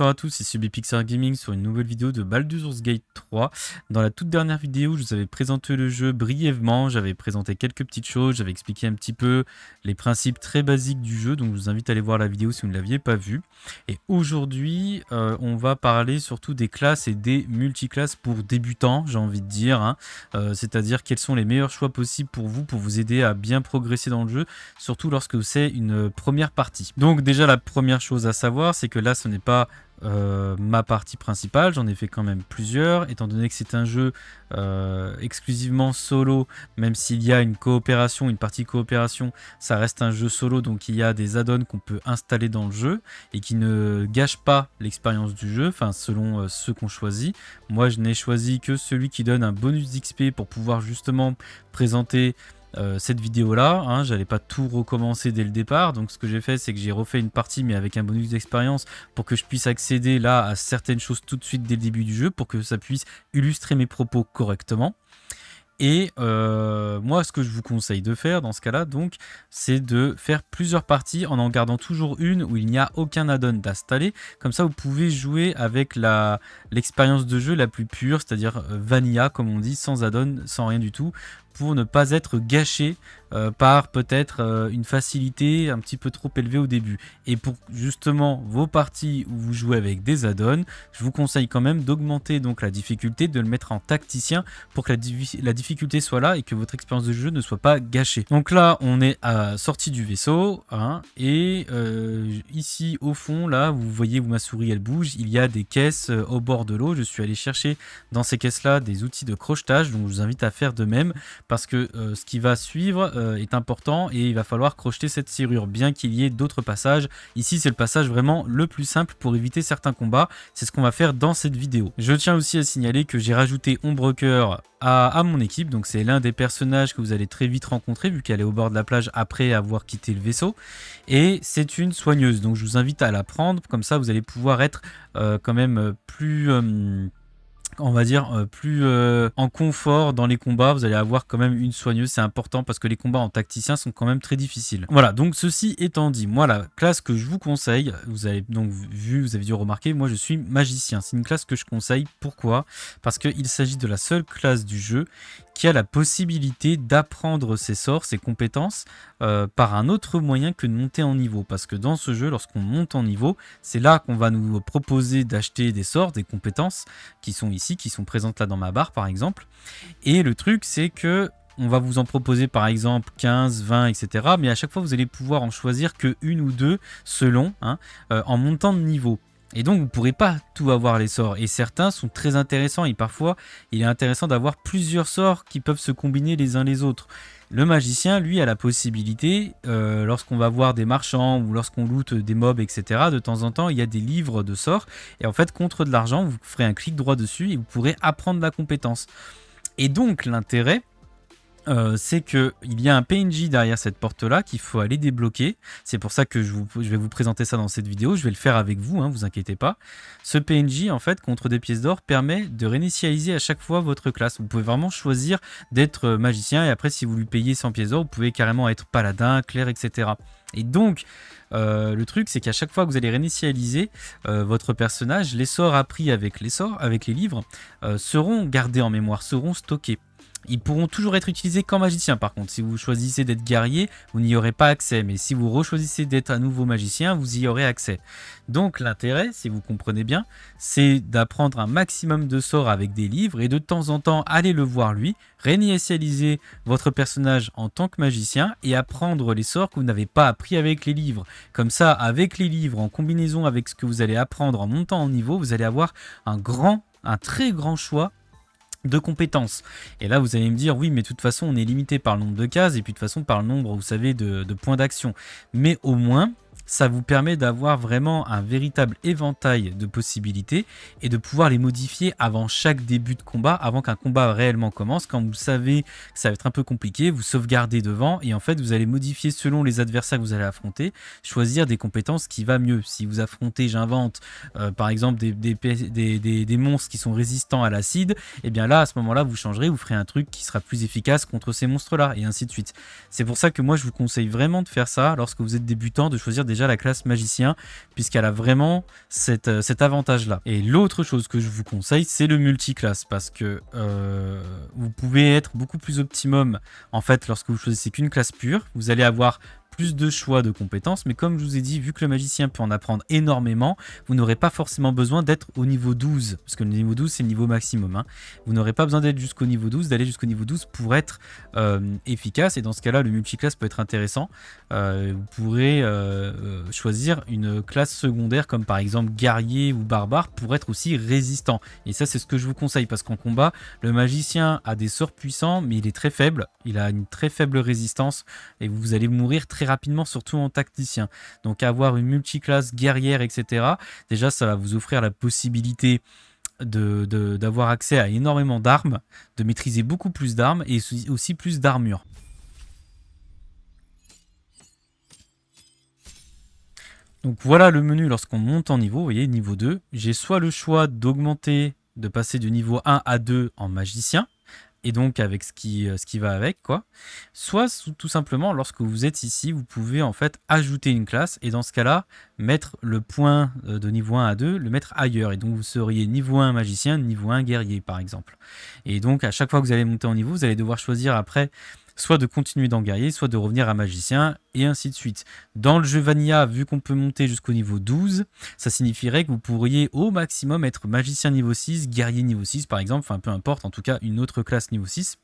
bonsoir à tous, ici Pixar Gaming sur une nouvelle vidéo de Baldur's Gate 3. Dans la toute dernière vidéo, je vous avais présenté le jeu brièvement, j'avais présenté quelques petites choses, j'avais expliqué un petit peu les principes très basiques du jeu, donc je vous invite à aller voir la vidéo si vous ne l'aviez pas vue. Et aujourd'hui, euh, on va parler surtout des classes et des multiclasses pour débutants, j'ai envie de dire, hein. euh, c'est-à-dire quels sont les meilleurs choix possibles pour vous, pour vous aider à bien progresser dans le jeu, surtout lorsque c'est une première partie. Donc déjà, la première chose à savoir, c'est que là, ce n'est pas euh, ma partie principale, j'en ai fait quand même plusieurs, étant donné que c'est un jeu euh, exclusivement solo, même s'il y a une coopération, une partie coopération, ça reste un jeu solo, donc il y a des add-ons qu'on peut installer dans le jeu et qui ne gâchent pas l'expérience du jeu, enfin selon euh, ce qu'on choisit. Moi je n'ai choisi que celui qui donne un bonus d'XP pour pouvoir justement présenter euh, cette vidéo-là. Hein, j'allais pas tout recommencer dès le départ. Donc ce que j'ai fait, c'est que j'ai refait une partie, mais avec un bonus d'expérience, pour que je puisse accéder là à certaines choses tout de suite dès le début du jeu, pour que ça puisse illustrer mes propos correctement. Et euh, moi, ce que je vous conseille de faire dans ce cas-là, donc, c'est de faire plusieurs parties en en gardant toujours une où il n'y a aucun add-on d'installer. Comme ça, vous pouvez jouer avec l'expérience de jeu la plus pure, c'est-à-dire euh, vanilla, comme on dit, sans add-on, sans rien du tout pour ne pas être gâché euh, par peut-être euh, une facilité un petit peu trop élevée au début. Et pour justement vos parties où vous jouez avec des add-ons, je vous conseille quand même d'augmenter donc la difficulté, de le mettre en tacticien pour que la, la, difficulté soit là et que votre expérience de jeu ne soit pas gâchée. Donc là, on est à sortie du vaisseau hein, et euh, ici au fond, là, vous voyez où ma souris elle bouge, il y a des caisses au bord de l'eau. Je suis allé chercher dans ces caisses-là des outils de crochetage, donc je vous invite à faire de même parce que euh, ce qui va suivre euh, est important et il va falloir crocheter cette serrure, bien qu'il y ait d'autres passages. Ici, c'est le passage vraiment le plus simple pour éviter certains combats. C'est ce qu'on va faire dans cette vidéo. Je tiens aussi à signaler que j'ai rajouté Ombrecoeur à, à, mon équipe, donc c'est l'un des personnages que vous allez très vite rencontrer, vu qu'elle est au bord de la plage après avoir quitté le vaisseau. Et c'est une soigneuse, donc je vous invite à la prendre, comme ça vous allez pouvoir être euh, quand même plus on va dire, euh, plus euh, en confort dans les combats. Vous allez avoir quand même une soigneuse, c'est important parce que les combats en tacticien sont quand même très difficiles. Voilà, donc ceci étant dit, moi la classe que je vous conseille, vous avez donc vu, vous avez dû remarquer, moi je suis magicien. C'est une classe que je conseille. Pourquoi Parce qu'il s'agit de la seule classe du jeu qui a la possibilité d'apprendre ses sorts, ses compétences, euh, par un autre moyen que de monter en niveau. Parce que dans ce jeu, lorsqu'on monte en niveau, c'est là qu'on va nous proposer d'acheter des sorts, des compétences, qui sont ici, qui sont présentes là dans ma barre par exemple. Et le truc, c'est que on va vous en proposer par exemple 15, 20, etc. Mais à chaque fois, vous allez pouvoir en choisir que une ou deux selon, hein, euh, en montant de niveau. Et donc, vous ne pourrez pas tout avoir les sorts. Et certains sont très intéressants. Et parfois, il est intéressant d'avoir plusieurs sorts qui peuvent se combiner les uns les autres. Le magicien, lui, a la possibilité, euh, lorsqu'on va voir des marchands ou lorsqu'on loot des mobs, etc., de temps en temps, il y a des livres de sorts. Et en fait, contre de l'argent, vous ferez un clic droit dessus et vous pourrez apprendre la compétence. Et donc, l'intérêt, euh, c'est qu'il y a un PNJ derrière cette porte-là qu'il faut aller débloquer. C'est pour ça que je, vais vous présenter ça dans cette vidéo. Je vais le faire avec vous, ne hein, vous inquiétez pas. Ce PNJ, en fait, contre des pièces d'or, permet de réinitialiser à chaque fois votre classe. Vous pouvez vraiment choisir d'être euh, magicien et après, si vous lui payez 100 pièces d'or, vous pouvez carrément être paladin, clair, etc. Et donc, euh, le truc, c'est qu'à chaque fois que vous allez réinitialiser votre personnage, les sorts appris avec les sorts, avec les livres, seront gardés en mémoire, seront stockés. Ils pourront toujours être utilisés qu'en magicien par contre. Si vous choisissez d'être guerrier, vous n'y aurez pas accès. Mais si vous rechoisissez d'être un nouveau magicien, vous y aurez accès. Donc l'intérêt, si vous comprenez bien, c'est d'apprendre un maximum de sorts avec des livres et de temps en temps aller le voir lui, réinitialiser votre personnage en tant que magicien et apprendre les sorts que vous n'avez pas appris avec les livres. Comme ça, avec les livres, en combinaison avec ce que vous allez apprendre en montant en niveau, vous allez avoir un grand un très grand choix de compétences. Et là, vous allez me dire, oui, mais de toute façon, on est limité par le nombre de cases et puis de toute façon par le nombre, vous savez, de, de points d'action. Mais au moins, ça vous permet d'avoir vraiment un véritable éventail de possibilités et de pouvoir les modifier avant chaque début de combat, avant qu'un combat réellement commence. Quand vous savez que ça va être un peu compliqué, vous sauvegardez devant et en fait vous allez modifier selon les adversaires que vous allez affronter, choisir des compétences qui va mieux. Si vous affrontez, j'invente, euh, par exemple des, monstres qui sont résistants à l'acide, et eh bien là à ce moment-là vous changerez, vous ferez un truc qui sera plus efficace contre ces monstres-là et ainsi de suite. C'est pour ça que moi je vous conseille vraiment de faire ça lorsque vous êtes débutant, de choisir des la classe magicien, puisqu'elle a vraiment euh, cet avantage-là. Et l'autre chose que je vous conseille, c'est le multiclasse, parce que euh, vous pouvez être beaucoup plus optimum, en fait, lorsque vous choisissez qu'une classe pure. Vous allez avoir de choix de compétences, mais comme je vous ai dit, vu que le magicien peut en apprendre énormément, vous n'aurez pas forcément besoin d'être au niveau 12, parce que le niveau 12 c'est le niveau maximum. Hein. Vous n'aurez pas besoin d'être jusqu'au niveau 12, d'aller jusqu'au niveau 12 pour être euh, efficace, et dans ce cas-là, le multiclasse peut être intéressant. Euh, vous pourrez euh, choisir une classe secondaire, comme par exemple guerrier ou barbare, pour être aussi résistant. Et ça, c'est ce que je vous conseille, parce qu'en combat, le magicien a des sorts puissants, mais il est très faible, il a une très faible résistance, et vous allez mourir très rapidement, surtout en tacticien. Donc avoir une multiclasse guerrière, etc. Déjà, ça va vous offrir la possibilité de, d'avoir accès à énormément d'armes, de maîtriser beaucoup plus d'armes et aussi plus d'armure Donc voilà le menu lorsqu'on monte en niveau, vous voyez, niveau 2. J'ai soit le choix d'augmenter, de passer du niveau 1 à 2 en magicien, et donc avec ce qui, euh, ce qui va avec, quoi. Soit tout simplement, lorsque vous êtes ici, vous pouvez en fait ajouter une classe et dans ce cas-là, mettre le point euh, de niveau 1 à 2, le mettre ailleurs. Et donc vous seriez niveau 1 magicien, niveau 1 guerrier, par exemple. Et donc à chaque fois que vous allez monter en niveau, vous allez devoir choisir après soit de continuer dans guerrier, soit de revenir à magicien, et ainsi de suite. Dans le jeu Vanilla, vu qu'on peut monter jusqu'au niveau 12, ça signifierait que vous pourriez au maximum être magicien niveau 6, guerrier niveau 6 par exemple, enfin peu importe, en tout cas une autre classe niveau 6.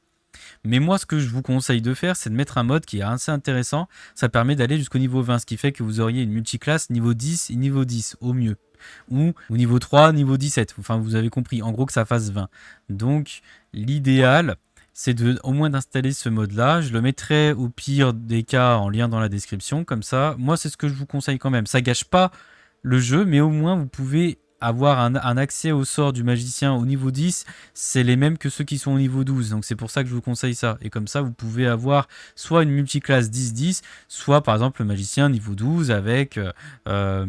Mais moi, ce que je vous conseille de faire, c'est de mettre un mode qui est assez intéressant. Ça permet d'aller jusqu'au niveau 20, ce qui fait que vous auriez une multiclasse niveau 10 et niveau 10 au mieux. Ou au niveau 3, niveau 17. Enfin, vous avez compris. En gros, que ça fasse 20. Donc, l'idéal, c'est de, au moins d'installer ce mode-là. Je le mettrai au pire des cas en lien dans la description, comme ça. Moi, c'est ce que je vous conseille quand même. Ça gâche pas le jeu, mais au moins, vous pouvez avoir un, accès au sort du magicien au niveau 10. C'est les mêmes que ceux qui sont au niveau 12, donc c'est pour ça que je vous conseille ça. Et comme ça, vous pouvez avoir soit une multiclasse 10-10, soit par exemple le magicien niveau 12 avec euh, euh,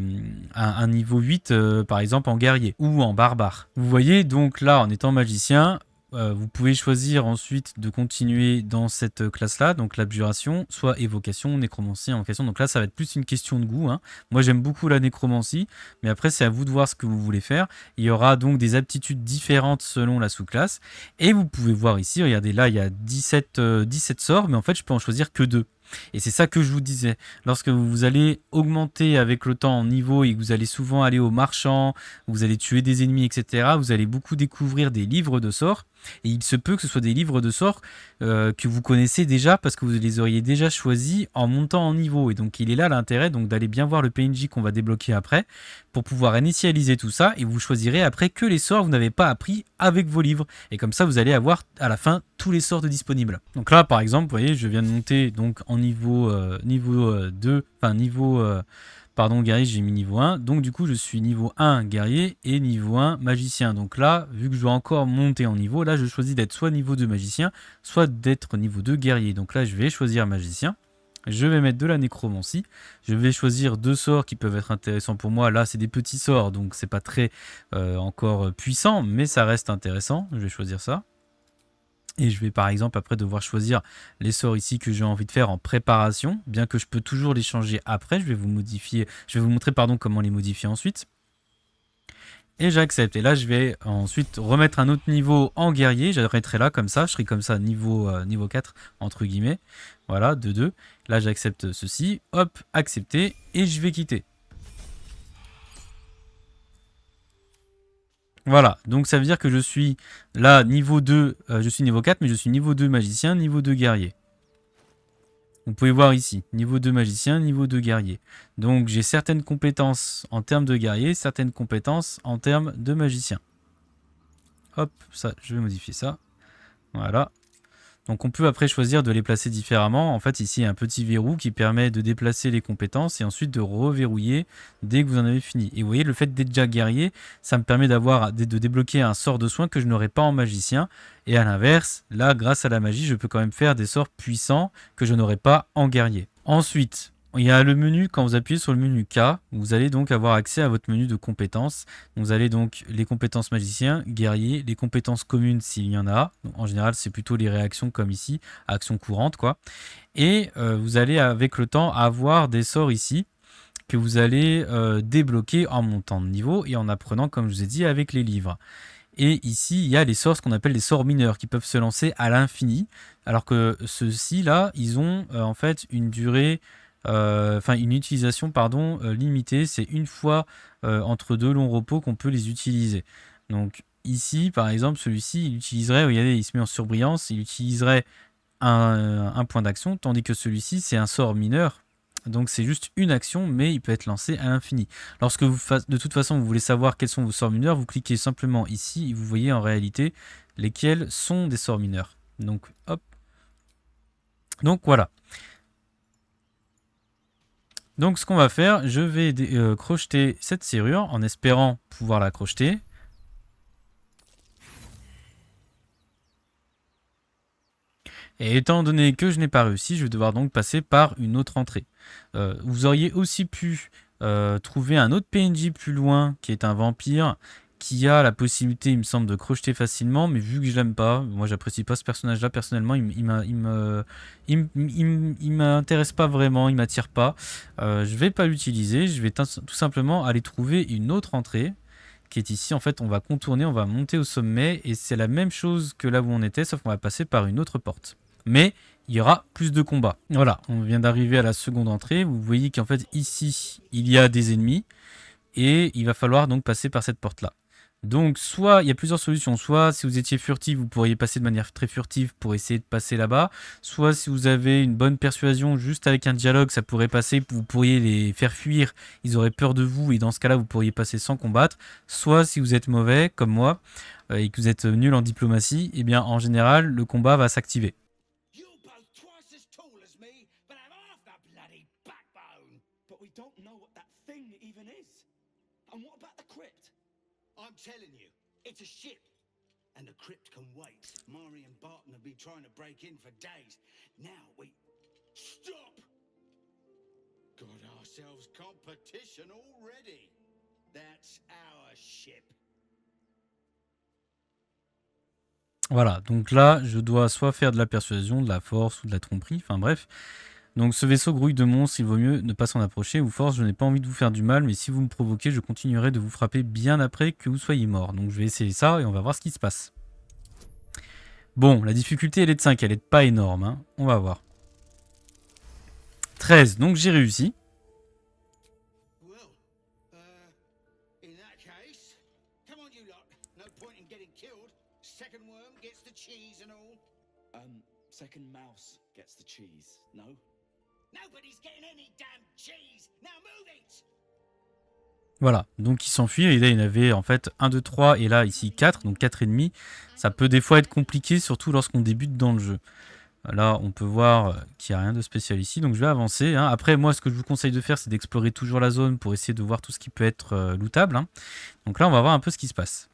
un, niveau 8, euh, par exemple, en guerrier ou en barbare. Vous voyez, donc là, en étant magicien, euh, vous pouvez choisir ensuite de continuer dans cette euh, classe-là, donc l'abjuration, soit évocation, nécromancie, invocation. Donc là, ça va être plus une question de goût. Hein. Moi, j'aime beaucoup la nécromancie, mais après, c'est à vous de voir ce que vous voulez faire. Il y aura donc des aptitudes différentes selon la sous-classe. Et vous pouvez voir ici, regardez, là, il y a 17, euh, sorts, mais en fait, je peux en choisir que deux. Et c'est ça que je vous disais. Lorsque vous allez augmenter avec le temps en niveau et que vous allez souvent aller aux marchands, vous allez tuer des ennemis, etc., vous allez beaucoup découvrir des livres de sorts. Et il se peut que ce soit des livres de sorts euh, que vous connaissez déjà parce que vous les auriez déjà choisis en montant en niveau. Et donc il est là l'intérêt donc d'aller bien voir le PNJ qu'on va débloquer après pour pouvoir initialiser tout ça. Et vous choisirez après que les sorts vous n'avez pas appris avec vos livres. Et comme ça, vous allez avoir à la fin tous les sorts disponibles. Donc là, par exemple, vous voyez, je viens de monter donc en niveau, euh, niveau 2, euh, enfin niveau... Pardon, guerrier, j'ai mis niveau 1. Donc du coup, je suis niveau 1 guerrier et niveau 1 magicien. Donc là, vu que je dois encore monter en niveau, là, je choisis d'être soit niveau 2 magicien, soit d'être niveau 2 guerrier. Donc là, je vais choisir magicien. Je vais mettre de la nécromancie. Je vais choisir deux sorts qui peuvent être intéressants pour moi. Là, c'est des petits sorts, donc c'est pas très euh, encore puissant, mais ça reste intéressant. Je vais choisir ça. Et je vais par exemple après devoir choisir les sorts ici que j'ai envie de faire en préparation, bien que je peux toujours les changer après. Je vais vous modifier, je vais vous montrer pardon comment les modifier ensuite. Et j'accepte. Et là, je vais ensuite remettre un autre niveau en guerrier. J'arrêterai là comme ça. Je serai comme ça niveau, euh, niveau 4, entre guillemets. Voilà, de 2. Là, j'accepte ceci. Hop, accepté. Et je vais quitter. Voilà, donc ça veut dire que je suis là niveau 2, euh, je suis niveau 4, mais je suis niveau 2 magicien, niveau 2 guerrier. Vous pouvez voir ici, niveau 2 magicien, niveau 2 guerrier. Donc j'ai certaines compétences en termes de guerrier, certaines compétences en termes de magicien. Hop, ça, je vais modifier ça. Voilà, donc on peut après choisir de les placer différemment. En fait, ici, il y a un petit verrou qui permet de déplacer les compétences et ensuite de reverrouiller dès que vous en avez fini. Et vous voyez, le fait d'être déjà guerrier, ça me permet d'avoir de débloquer un sort de soin que je n'aurais pas en magicien. Et à l'inverse, là, grâce à la magie, je peux quand même faire des sorts puissants que je n'aurais pas en guerrier. Ensuite, il y a le menu, quand vous appuyez sur le menu K, vous allez donc avoir accès à votre menu de compétences. Vous allez donc les compétences magicien, guerrier, les compétences communes s'il y en a. En général, c'est plutôt les réactions comme ici, actions courantes quoi. Et euh, vous allez avec le temps avoir des sorts ici que vous allez euh, débloquer en montant de niveau et en apprenant, comme je vous ai dit, avec les livres. Et ici, il y a les sorts, ce qu'on appelle les sorts mineurs, qui peuvent se lancer à l'infini, alors que ceux-ci, là, ils ont euh, en fait une durée euh, enfin une utilisation pardon euh, limitée, c'est une fois euh, entre deux longs repos qu'on peut les utiliser. Donc ici, par exemple, celui-ci, il utiliserait, regardez, il se met en surbrillance, il utiliserait un, point d'action, tandis que celui-ci, c'est un sort mineur. Donc c'est juste une action, mais il peut être lancé à l'infini. Lorsque vous de toute façon vous voulez savoir quels sont vos sorts mineurs, vous cliquez simplement ici et vous voyez en réalité lesquels sont des sorts mineurs. Donc hop. Donc voilà. Donc ce qu'on va faire, je vais euh, crocheter cette serrure en espérant pouvoir la crocheter. Et étant donné que je n'ai pas réussi, je vais devoir donc passer par une autre entrée. Euh, vous auriez aussi pu euh, trouver un autre PNJ plus loin qui est un vampire y a la possibilité, il me semble, de crocheter facilement, mais vu que je l'aime pas, moi j'apprécie pas ce personnage-là, personnellement, il, il m'intéresse pas vraiment, il m'attire pas. Euh, je vais pas l'utiliser, je vais tout simplement aller trouver une autre entrée qui est ici. En fait, on va contourner, on va monter au sommet, et c'est la même chose que là où on était, sauf qu'on va passer par une autre porte. Mais il y aura plus de combats. Voilà, on vient d'arriver à la seconde entrée. Vous voyez qu'en fait, ici, il y a des ennemis. Et il va falloir donc passer par cette porte-là. Donc, soit il y a plusieurs solutions. Soit si vous étiez furtif, vous pourriez passer de manière très furtive pour essayer de passer là-bas. Soit si vous avez une bonne persuasion, juste avec un dialogue, ça pourrait passer. Vous pourriez les faire fuir. Ils auraient peur de vous et dans ce cas-là, vous pourriez passer sans combattre. Soit si vous êtes mauvais, comme moi, euh, et que vous êtes nul en diplomatie, eh bien en général, le combat va s'activer. the ship. And the crypt can wait. Mari and Barton have been trying to break in for days. Now we... Stop! Got ourselves competition already. That's our ship. Voilà, donc là, je dois soit faire de la persuasion, de la force ou de la tromperie, enfin bref. Donc ce vaisseau grouille de monstres, il vaut mieux ne pas s'en approcher. Ou force, je n'ai pas envie de vous faire du mal, mais si vous me provoquez, je continuerai de vous frapper bien après que vous soyez mort. Donc je vais essayer ça et on va voir ce qui se passe. Bon, la difficulté elle est de 5, elle est pas énorme. Hein. On va voir. 13, donc j'ai réussi. Second mouse cheese, voilà, donc il s'enfuit, et là il y en avait en fait 1, 2, 3, et là ici 4, donc 4 ennemis. Ça peut des fois être compliqué, surtout lorsqu'on débute dans le jeu. Là, on peut voir euh, qu'il n'y a rien de spécial ici, donc je vais avancer. Hein. Après, moi, ce que je vous conseille de faire, c'est d'explorer toujours la zone pour essayer de voir tout ce qui peut être euh, lootable. Hein. Donc là, on va voir un peu ce qui se passe.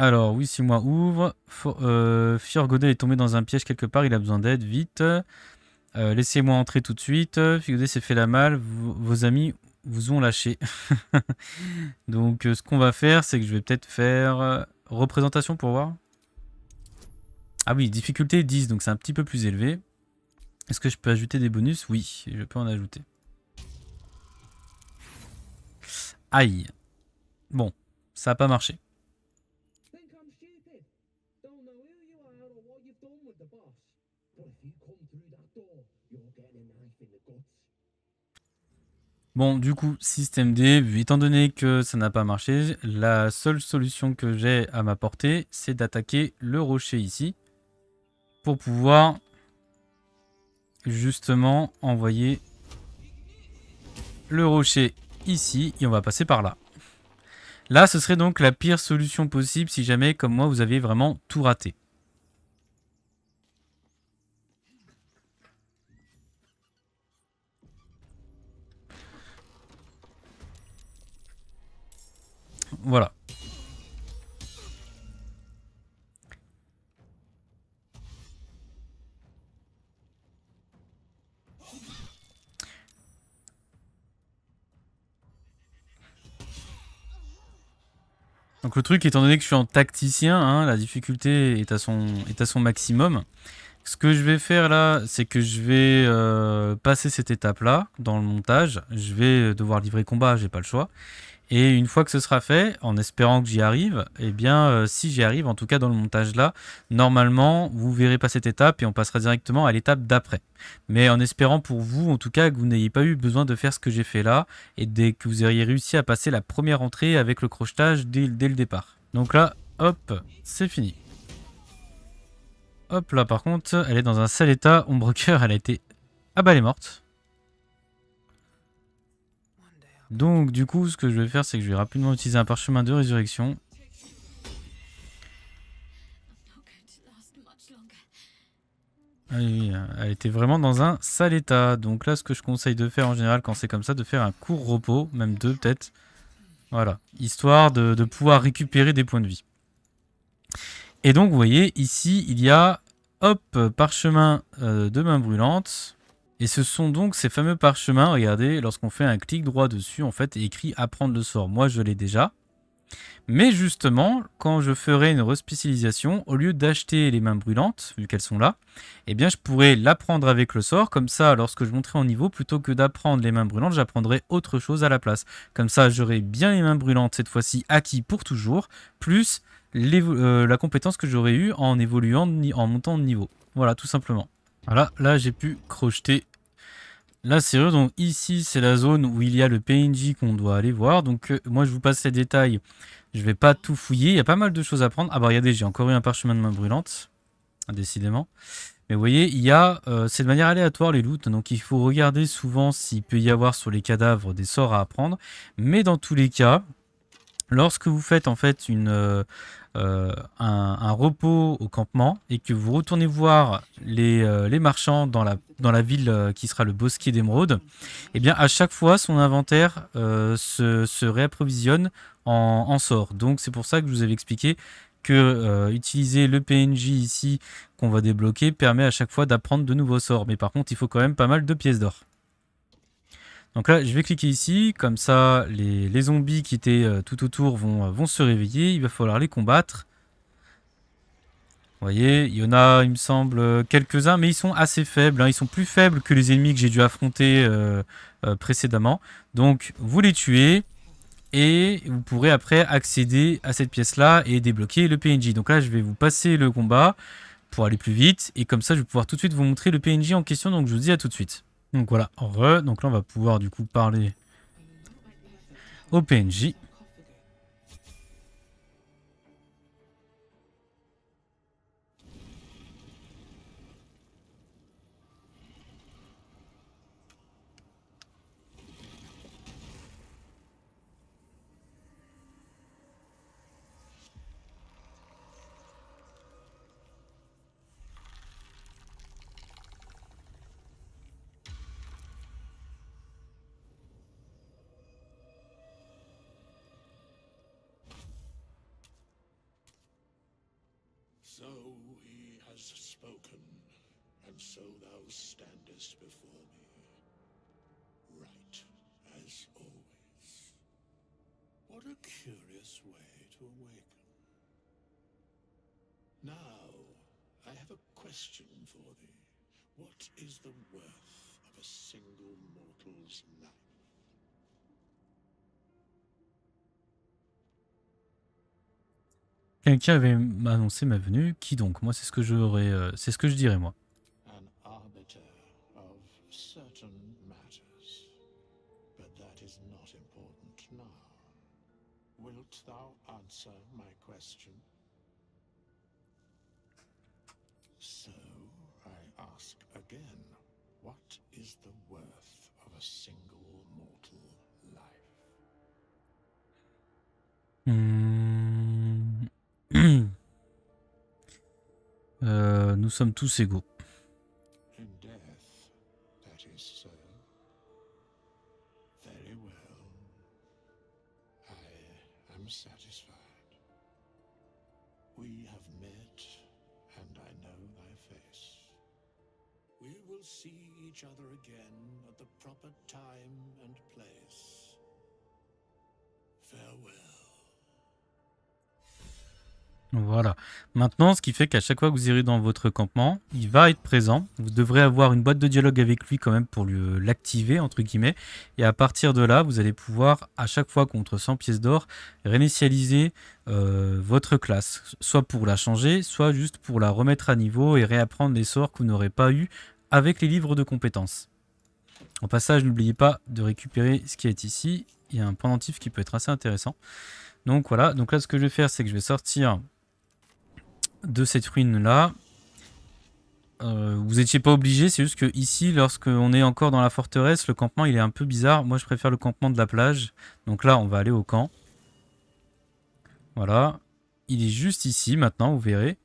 Alors, oui, si moi ouvre. Euh, Fiorgodet est tombé dans un piège quelque part, il a besoin d'aide, vite. Euh, laissez-moi entrer tout de suite. Fiorgodet s'est fait la malle, vos amis vous ont lâché. Donc, euh, ce qu'on va faire, c'est que je vais peut-être faire euh, représentation pour voir. Ah oui, difficulté 10, donc c'est un petit peu plus élevé. Est-ce que je peux ajouter des bonus Oui, je peux en ajouter. Aïe. Bon, ça n'a pas marché. Bon, du coup, système D, étant donné que ça n'a pas marché, la seule solution que j'ai à m'apporter, c'est d'attaquer le rocher ici pour pouvoir justement envoyer le rocher ici et on va passer par là. Là, ce serait donc la pire solution possible si jamais, comme moi, vous avez vraiment tout raté. Voilà. Donc le truc, étant donné que je suis en tacticien, hein, la difficulté est à, son, maximum. Ce que je vais faire là, c'est que je vais euh, passer cette étape là dans le montage. Je vais devoir livrer combat, j'ai pas le choix. Et une fois que ce sera fait, en espérant que j'y arrive, et eh bien, euh, si j'y arrive, en tout cas dans le montage là, normalement, vous verrez pas cette étape et on passera directement à l'étape d'après. Mais en espérant pour vous, en tout cas, que vous n'ayez pas eu besoin de faire ce que j'ai fait là et dès que vous auriez réussi à passer la première entrée avec le crochetage dès, le départ. Donc là, hop, c'est fini. Hop là, par contre, elle est dans un sale état. broker, elle a été... Ah bah, elle est morte. Donc du coup, ce que je vais faire, c'est que je vais rapidement utiliser un parchemin de résurrection. Ah euh, elle était vraiment dans un sale état. Donc là, ce que je conseille de faire en général quand c'est comme ça, de faire un court repos, même deux peut-être. Voilà, histoire de, pouvoir récupérer des points de vie. Et donc, vous voyez, ici, il y a, hop, parchemin euh, de main brûlante. Et ce sont donc ces fameux parchemins, regardez, lorsqu'on fait un clic droit dessus, en fait, écrit apprendre le sort. Moi, je l'ai déjà. Mais justement, quand je ferai une respécialisation, au lieu d'acheter les mains brûlantes, vu qu'elles sont là, eh bien je pourrais l'apprendre avec le sort, comme ça lorsque je monterai en niveau, plutôt que d'apprendre les mains brûlantes, j'apprendrai autre chose à la place. Comme ça j'aurai bien les mains brûlantes cette fois-ci acquis pour toujours, plus euh, la compétence que j'aurais eue en évoluant, en montant de niveau. Voilà, tout simplement. Voilà, là j'ai pu crocheter la serrure. Donc ici, c'est la zone où il y a le PNJ qu'on doit aller voir. Donc euh, moi, je vous passe les détails. Je vais pas tout fouiller. Il y a pas mal de choses à prendre. Ah bah regardez, j'ai encore eu un parchemin de main brûlante. Décidément. Mais vous voyez, il y a... Euh, c'est de manière aléatoire les loots. Donc il faut regarder souvent s'il peut y avoir sur les cadavres des sorts à apprendre. Mais dans tous les cas, Lorsque vous faites en fait euh, euh, un, repos au campement et que vous retournez voir les, euh, marchands dans la, ville qui sera le bosquet d'émeraude, eh bien à chaque fois son inventaire se, réapprovisionne en, sorts. sort. Donc c'est pour ça que je vous avais expliqué que utiliser le PNJ ici qu'on va débloquer permet à chaque fois d'apprendre de nouveaux sorts. Mais par contre il faut quand même pas mal de pièces d'or. Donc là, je vais cliquer ici, comme ça, les, zombies qui étaient euh, tout autour euh, vont, se réveiller. Il va falloir les combattre. Vous voyez, il y en a, il me semble, euh, quelques-uns, mais ils sont assez faibles. Hein. Ils sont plus faibles que les ennemis que j'ai dû affronter précédemment. Donc, vous les tuez et vous pourrez après accéder à cette pièce-là et débloquer le PNJ. Donc là, je vais vous passer le combat pour aller plus vite. Et comme ça, je vais pouvoir tout de suite vous montrer le PNJ en question. Donc, je vous dis à tout de suite. Donc voilà, re. Donc là, on va pouvoir du coup parler au PNJ. a curious way to awaken. Now, I have a question for thee. What is the worth of a single mortal's life? Quelqu'un avait annoncé ma venue, qui donc Moi, c'est ce que j'aurais, euh, c'est ce que je dirais moi. answer my question. So I ask again, what is the worth of a single mortal life? Hmm. euh, nous sommes tous égaux. fait qu'à chaque fois que vous irez dans votre campement, il va être présent. Vous devrez avoir une boîte de dialogue avec lui quand même pour euh, l'activer, entre guillemets. Et à partir de là, vous allez pouvoir, à chaque fois contre 100 pièces d'or, réinitialiser euh, votre classe. Soit pour la changer, soit juste pour la remettre à niveau et réapprendre les sorts que vous n'aurez pas eu avec les livres de compétences. En passage, n'oubliez pas de récupérer ce qui est ici. Il y a un pendentif qui peut être assez intéressant. Donc voilà, donc là ce que je vais faire, c'est que je vais sortir de cette ruine-là. Euh, vous étiez pas obligé, c'est juste que ici, lorsqu'on est encore dans la forteresse, le campement il est un peu bizarre. Moi je préfère le campement de la plage. Donc là on va aller au camp. Voilà. Il est juste ici maintenant, vous verrez.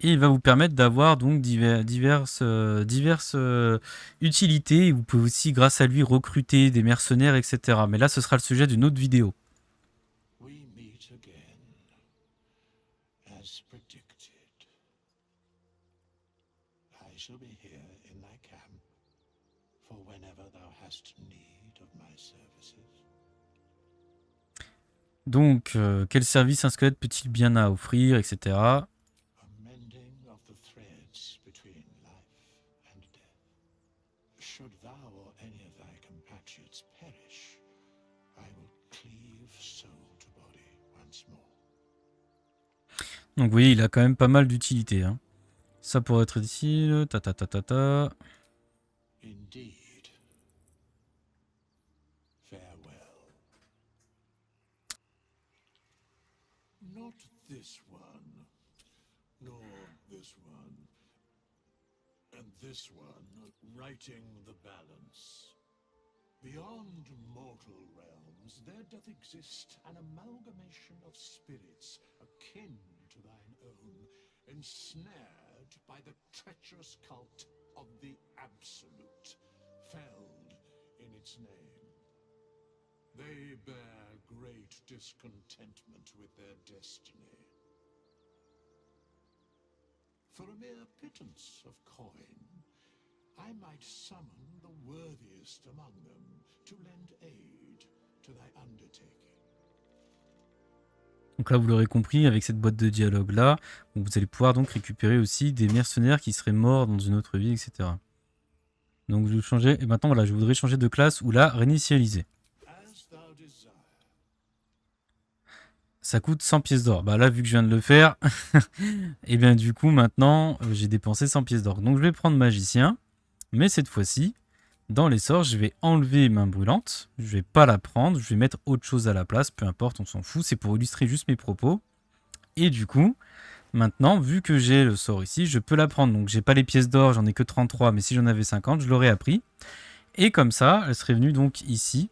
Et il va vous permettre d'avoir donc diverses, euh, diverses euh, utilités. Vous pouvez aussi grâce à lui recruter des mercenaires, etc. Mais là ce sera le sujet d'une autre vidéo. I shall be here in thy camp for whenever thou hast need of my services. Donc, euh, quel service un squelette peut-il bien à offrir, etc. Donc voyez, il a quand même pas mal d'utilité. Hein. Ça pourrait être ici. Ta ta ta ta ta. this one, nor this one, and this one, writing the balance. Beyond mortal realms, there doth exist an amalgamation of spirits akin to thine own, ensnared by the treacherous cult of the Absolute, felled in its name. They bear great discontentment with their destiny. For a mere pittance of coin, I might summon the worthiest among them to lend aid to thy undertaking. Donc là, vous l'aurez compris, avec cette boîte de dialogue là, vous allez pouvoir donc récupérer aussi des mercenaires qui seraient morts dans une autre vie, etc. Donc je vais changer, et maintenant voilà, je voudrais changer de classe ou la réinitialiser. Ça coûte 100 pièces d'or. Bah là, vu que je viens de le faire, et eh bien du coup, maintenant, euh, j'ai dépensé 100 pièces d'or. Donc je vais prendre magicien, mais cette fois-ci, dans les sorts, je vais enlever main brûlante. Je vais pas la prendre. Je vais mettre autre chose à la place. Peu importe, on s'en fout. C'est pour illustrer juste mes propos. Et du coup, maintenant, vu que j'ai le sort ici, je peux la prendre. Donc, j'ai pas les pièces d'or. J'en ai que 33. Mais si j'en avais 50, je l'aurais appris. Et comme ça, elle serait venue donc ici.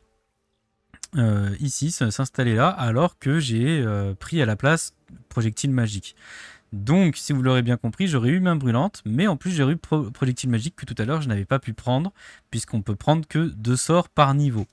Euh, ici, s'installer là. Alors que j'ai euh, pris à la place projectile magique. Donc, si vous l'aurez bien compris, j'aurais eu main brûlante, mais en plus j'aurais eu projectile magique que tout à l'heure je n'avais pas pu prendre, puisqu'on peut prendre que deux sorts par niveau.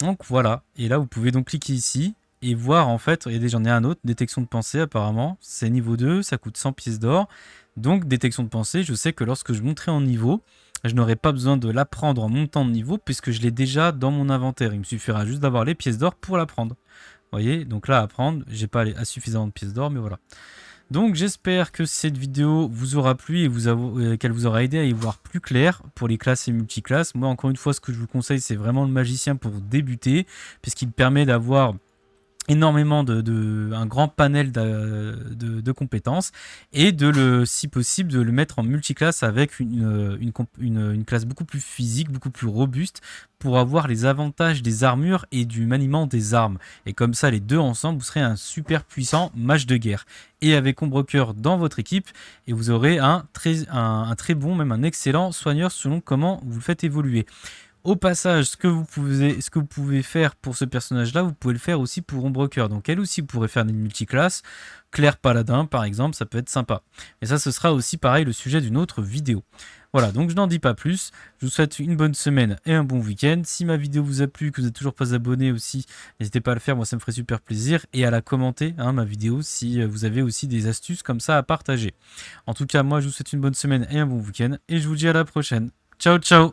Donc voilà, et là vous pouvez donc cliquer ici et voir en fait, déjà j'en ai un autre, détection de pensée apparemment, c'est niveau 2, ça coûte 100 pièces d'or, donc détection de pensée, je sais que lorsque je monterai en niveau, je n'aurai pas besoin de l'apprendre en montant de niveau puisque je l'ai déjà dans mon inventaire, il me suffira juste d'avoir les pièces d'or pour l'apprendre. Vous voyez, donc là à prendre, j'ai pas assez suffisamment de pièces d'or, mais voilà. Donc j'espère que cette vidéo vous aura plu et euh, qu'elle vous aura aidé à y voir plus clair pour les classes et multiclasses. Moi encore une fois ce que je vous conseille c'est vraiment le magicien pour débuter puisqu'il permet d'avoir énormément de, un grand panel de, compétences et de le si possible de le mettre en multiclasse avec euh, une, une, classe beaucoup plus physique beaucoup plus robuste pour avoir les avantages des armures et du maniement des armes et comme ça les deux ensemble vous serez un super puissant match de guerre et avec broker dans votre équipe et vous aurez un très, un, un très bon même un excellent soigneur selon comment vous le faites évoluer au passage, ce que vous pouvez, faire pour ce personnage-là, vous pouvez le faire aussi pour broker. Donc elle aussi pourrait faire des multiclasse. Claire Paladin, par exemple, ça peut être sympa. Mais ça, ce sera aussi pareil le sujet d'une autre vidéo. Voilà, donc je n'en dis pas plus. Je vous souhaite une bonne semaine et un bon week-end. Si ma vidéo vous a plu, que vous n'êtes toujours pas abonné aussi, n'hésitez pas à le faire, moi ça me ferait super plaisir. Et à la commenter, hein, ma vidéo, si euh, vous avez aussi des astuces comme ça à partager. En tout cas, moi je vous souhaite une bonne semaine et un bon week-end. Et je vous dis à la prochaine. Ciao, ciao